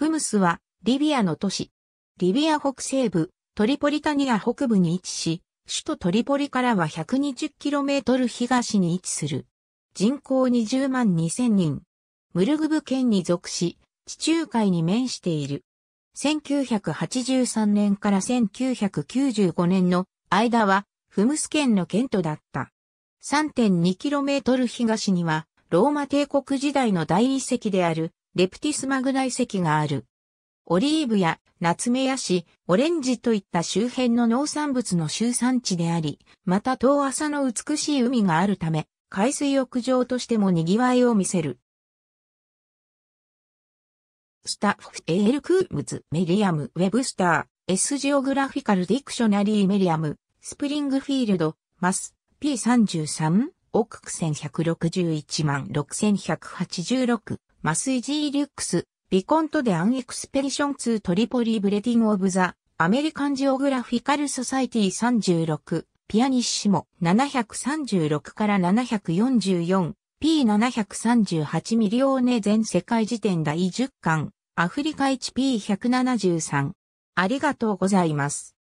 フムスは、リビアの都市。リビア北西部、トリポリタニア北部に位置し、首都トリポリからは 120km 東に位置する。人口20万2000人。ムルグブ県に属し、地中海に面している。1983年から1995年の間は、フムス県の県都だった。3.2km 東には、ローマ帝国時代の大一席である、レプティスマグナ遺跡がある。オリーブやナツメヤシ、オレンジといった周辺の農産物の集産地であり、また遠浅の美しい海があるため、海水浴場としても賑わいを見せる。スタッフ・エール・クームズ・メリアム・ウェブスター・エス・ジオグラフィカル・ディクショナリー・メリアム・スプリングフィールド・マス・ P33 億区千六十一万六千百八十六、マスイジーリュックス、ビコントでアンエクスペリションツートリポリーブレティングオブザ、アメリカンジオグラフィカルソサイティ三十六、ピアニッシモ七百三十六から七百四十四、P738 ミリオーネ全世界時点第十巻、アフリカ 1P173。ありがとうございます。